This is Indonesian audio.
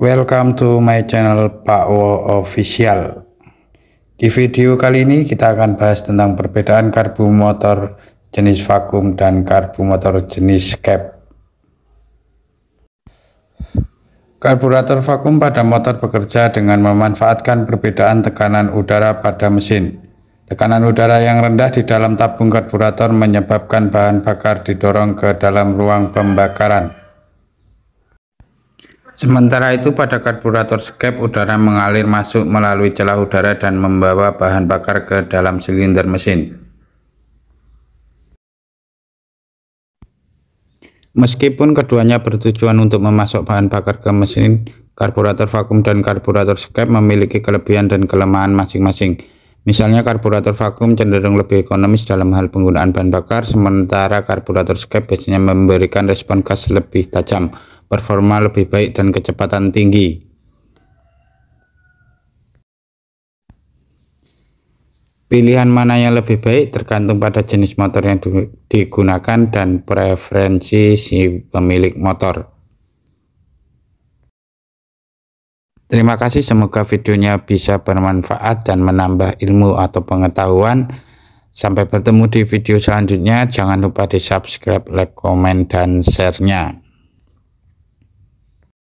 Welcome to my channel Pak Wo Official. Di video kali ini kita akan bahas tentang perbedaan karbu motor jenis vakum dan karbu motor jenis cap. Karburator vakum pada motor bekerja dengan memanfaatkan perbedaan tekanan udara pada mesin. Tekanan udara yang rendah di dalam tabung karburator menyebabkan bahan bakar didorong ke dalam ruang pembakaran Sementara itu pada karburator skep udara mengalir masuk melalui celah udara dan membawa bahan bakar ke dalam silinder mesin. Meskipun keduanya bertujuan untuk memasok bahan bakar ke mesin, karburator vakum dan karburator skep memiliki kelebihan dan kelemahan masing-masing. Misalnya karburator vakum cenderung lebih ekonomis dalam hal penggunaan bahan bakar, sementara karburator skep biasanya memberikan respon gas lebih tajam performa lebih baik dan kecepatan tinggi. Pilihan mana yang lebih baik tergantung pada jenis motor yang digunakan dan preferensi si pemilik motor. Terima kasih, semoga videonya bisa bermanfaat dan menambah ilmu atau pengetahuan. Sampai bertemu di video selanjutnya. Jangan lupa di subscribe, like, komen, dan share-nya.